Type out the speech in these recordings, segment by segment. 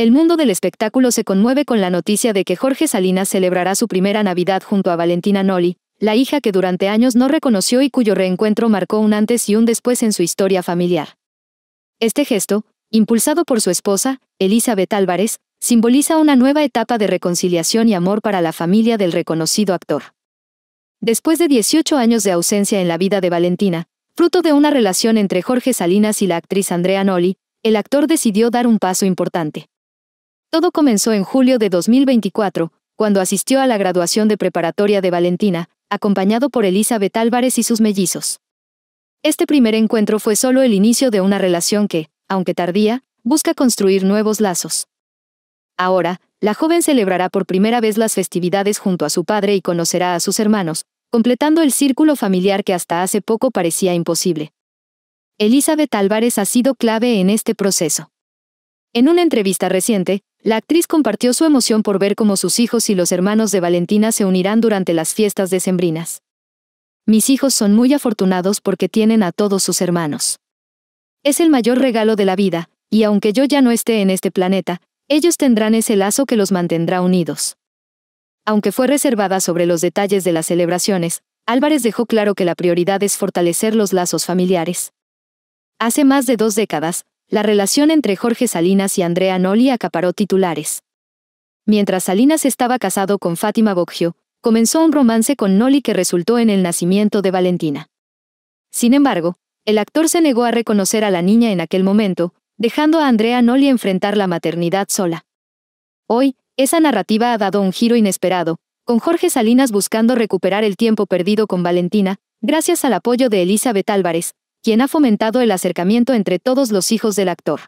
El mundo del espectáculo se conmueve con la noticia de que Jorge Salinas celebrará su primera Navidad junto a Valentina Noli, la hija que durante años no reconoció y cuyo reencuentro marcó un antes y un después en su historia familiar. Este gesto, impulsado por su esposa, Elizabeth Álvarez, simboliza una nueva etapa de reconciliación y amor para la familia del reconocido actor. Después de 18 años de ausencia en la vida de Valentina, fruto de una relación entre Jorge Salinas y la actriz Andrea Noli, el actor decidió dar un paso importante. Todo comenzó en julio de 2024, cuando asistió a la graduación de preparatoria de Valentina, acompañado por Elizabeth Álvarez y sus mellizos. Este primer encuentro fue solo el inicio de una relación que, aunque tardía, busca construir nuevos lazos. Ahora, la joven celebrará por primera vez las festividades junto a su padre y conocerá a sus hermanos, completando el círculo familiar que hasta hace poco parecía imposible. Elizabeth Álvarez ha sido clave en este proceso. En una entrevista reciente, la actriz compartió su emoción por ver cómo sus hijos y los hermanos de Valentina se unirán durante las fiestas decembrinas. Mis hijos son muy afortunados porque tienen a todos sus hermanos. Es el mayor regalo de la vida, y aunque yo ya no esté en este planeta, ellos tendrán ese lazo que los mantendrá unidos. Aunque fue reservada sobre los detalles de las celebraciones, Álvarez dejó claro que la prioridad es fortalecer los lazos familiares. Hace más de dos décadas, la relación entre Jorge Salinas y Andrea Noli acaparó titulares. Mientras Salinas estaba casado con Fátima Boggio, comenzó un romance con Noli que resultó en el nacimiento de Valentina. Sin embargo, el actor se negó a reconocer a la niña en aquel momento, dejando a Andrea Noli enfrentar la maternidad sola. Hoy, esa narrativa ha dado un giro inesperado, con Jorge Salinas buscando recuperar el tiempo perdido con Valentina, gracias al apoyo de Elizabeth Álvarez, quien ha fomentado el acercamiento entre todos los hijos del actor.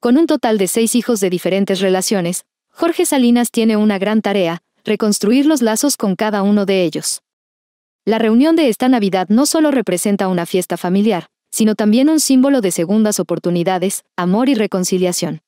Con un total de seis hijos de diferentes relaciones, Jorge Salinas tiene una gran tarea, reconstruir los lazos con cada uno de ellos. La reunión de esta Navidad no solo representa una fiesta familiar, sino también un símbolo de segundas oportunidades, amor y reconciliación.